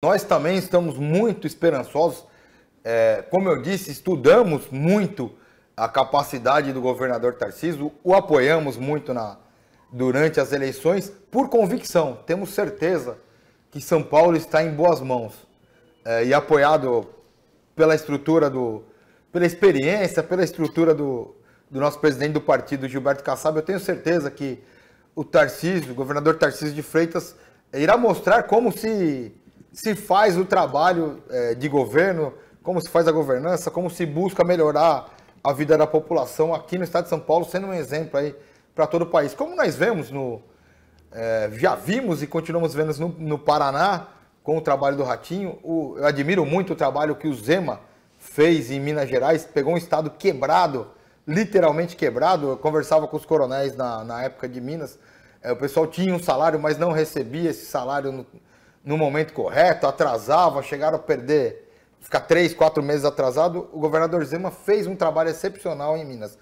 Nós também estamos muito esperançosos. É, como eu disse, estudamos muito a capacidade do governador Tarcísio, o apoiamos muito na, durante as eleições por convicção. Temos certeza que São Paulo está em boas mãos é, e apoiado pela estrutura do, pela experiência, pela estrutura do, do nosso presidente do partido, Gilberto Kassab, eu tenho certeza que o Tarcísio, o governador Tarcísio de Freitas, irá mostrar como se se faz o trabalho é, de governo, como se faz a governança, como se busca melhorar a vida da população aqui no estado de São Paulo, sendo um exemplo aí para todo o país. Como nós vemos no. É, já vimos e continuamos vendo no, no, Paraná com o trabalho do Ratinho. O, eu admiro muito o trabalho que o Zema fez em Minas Gerais, pegou um estado quebrado, literalmente quebrado. Eu conversava com os coronéis na, na época de Minas. É, o pessoal tinha um salário, mas não recebia esse salário no, no momento correto, atrasava, chegaram a perder, ficar três, quatro meses atrasado. O governador Zema fez um trabalho excepcional em Minas.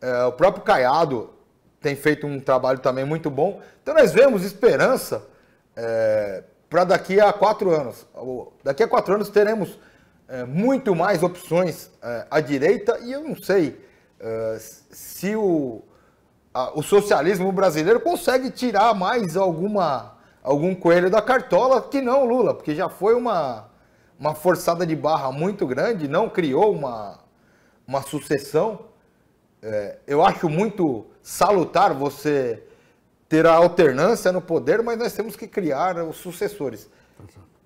É, o próprio Caiado tem feito um trabalho também muito bom. Então nós vemos esperança é, para daqui a quatro anos. Daqui a quatro anos teremos é, muito mais opções é, à direita e eu não sei é, se o, a, o socialismo brasileiro consegue tirar mais alguma algum coelho da cartola, que não, Lula, porque já foi uma, uma forçada de barra muito grande, não criou uma, uma sucessão. É, eu acho muito salutar você ter a alternância no poder, mas nós temos que criar os sucessores.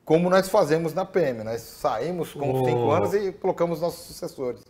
Como nós fazemos na PM, nós saímos com oh. cinco anos e colocamos nossos sucessores.